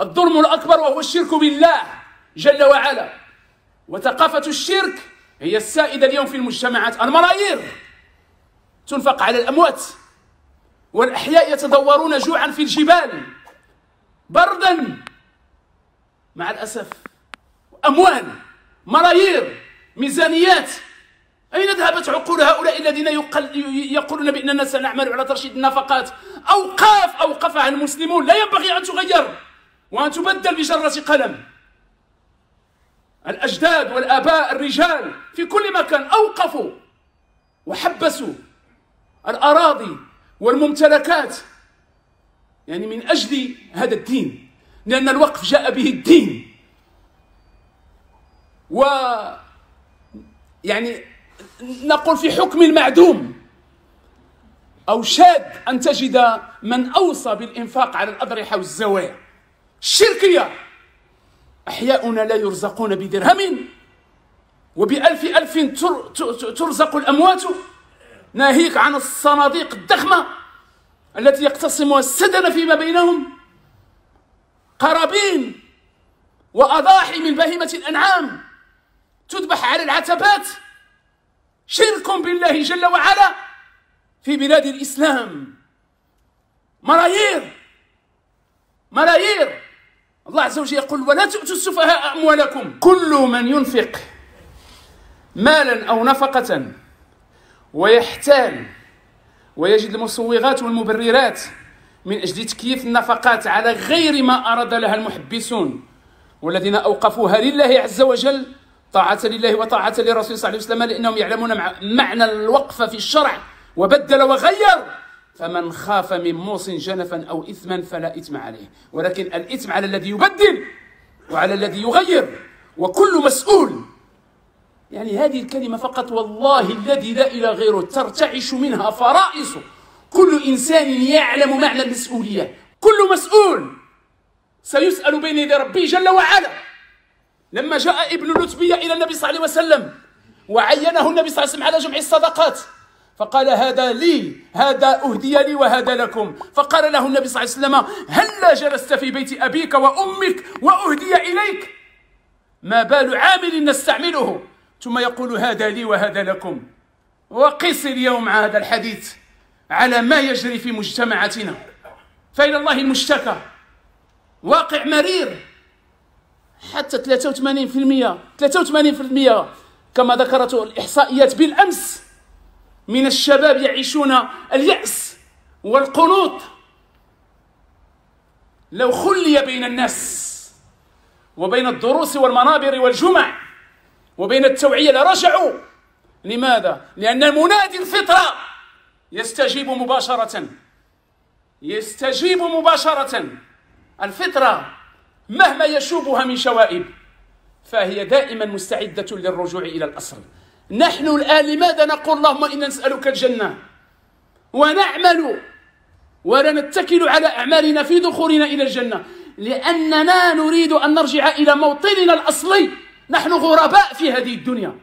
الظلم الأكبر وهو الشرك بالله جل وعلا وثقافة الشرك هي السائدة اليوم في المجتمعات الملايير تنفق على الأموات والأحياء يتدورون جوعا في الجبال بردا مع الأسف أموال ملايير ميزانيات أين ذهبت عقول هؤلاء الذين يقولون بأننا سنعمل على ترشيد النفقات أوقاف أوقفها المسلمون لا ينبغي أن تغير وأن تبدل بجرة قلم الأجداد والآباء الرجال في كل مكان أوقفوا وحبسوا الأراضي والممتلكات يعني من أجل هذا الدين لأن الوقف جاء به الدين و يعني نقول في حكم المعدوم أو شاد أن تجد من أوصى بالإنفاق على الأضرحة والزوايا الشركية أحياؤنا لا يرزقون بدرهم وبألف ألف ترزق الأموات ناهيك عن الصناديق الضخمة التي يقتسمها السدن فيما بينهم قرابين وأضاحي من بهيمة الأنعام تذبح على العتبات شرك بالله جل وعلا في بلاد الإسلام ملايير ملايير الله عز وجل يقول ولا تؤتوا السفهاء أموالكم كل من ينفق مالا أو نفقة ويحتال ويجد المصوغات والمبررات من أجل تكييف النفقات على غير ما أراد لها المحبسون والذين أوقفوها لله عز وجل طاعة لله وطاعة للرسول صلى الله عليه وسلم لأنهم يعلمون معنى الوقفة في الشرع وبدل وغير فمن خاف من موص جنفا أو إثما فلا إثم عليه ولكن الإثم على الذي يبدل وعلى الذي يغير وكل مسؤول يعني هذه الكلمة فقط والله الذي لا إله غيره ترتعش منها فرائص كل إنسان يعلم معنى المسؤولية كل مسؤول سيسأل بين يدي ربه جل وعلا لما جاء ابن لتبية إلى النبي صلى الله عليه وسلم وعينه النبي صلى الله عليه وسلم على جمع الصدقات فقال هذا لي هذا أهدي لي وهذا لكم فقال له النبي صلى الله عليه وسلم هلا جلست في بيت أبيك وأمك وأهدي إليك ما بال عامل نستعمله ثم يقول هذا لي وهذا لكم وقس اليوم هذا الحديث على ما يجري في مجتمعاتنا فإلى الله المشتكى واقع مرير حتى 83% 83% كما ذكرته الإحصائيات بالأمس من الشباب يعيشون اليأس والقنوط لو خلي بين الناس وبين الدروس والمنابر والجمع وبين التوعية لرجعوا لماذا؟ لأن منادي الفطرة يستجيب مباشرة يستجيب مباشرة الفطرة مهما يشوبها من شوائب فهي دائما مستعدة للرجوع إلى الأصل نحن الآن لماذا نقول اللهم إنا نسألك الجنة ونعمل ولا نتكل على أعمالنا في دخولنا إلى الجنة لأننا نريد أن نرجع إلى موطننا الأصلي نحن غرباء في هذه الدنيا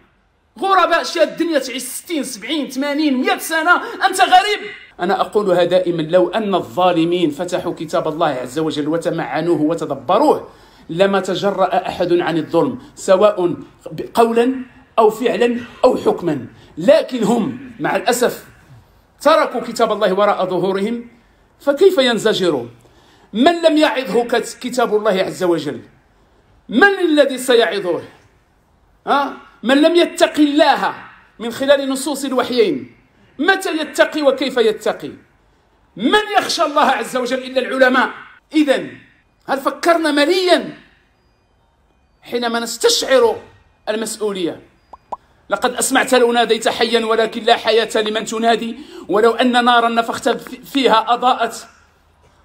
غرباء شاد الدنيا تعيش 60 70 80 100 سنة أنت غريب أنا أقولها دائما لو أن الظالمين فتحوا كتاب الله عز وجل وتمعنوه وتدبروه لما تجرأ أحد عن الظلم سواء قولا أو فعلا أو حكما لكن هم مع الأسف تركوا كتاب الله وراء ظهورهم فكيف ينزجرون من لم يعظه كتاب الله عز وجل من الذي سيعظه ها؟ من لم يتق الله من خلال نصوص الوحيين متى يتقي وكيف يتقي من يخشى الله عز وجل إلا العلماء إذا هل فكرنا مليا حينما نستشعر المسؤوليه لقد أسمعت لو ناديت حيا ولكن لا حياة لمن تنادي ولو أن نارا نفخت فيها أضاءت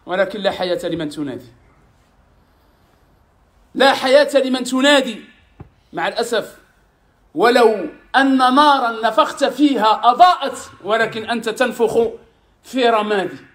ولكن لا حياة لمن تنادي لا حياة لمن تنادي مع الأسف ولو أن نارا نفخت فيها أضاءت ولكن أنت تنفخ في رمادي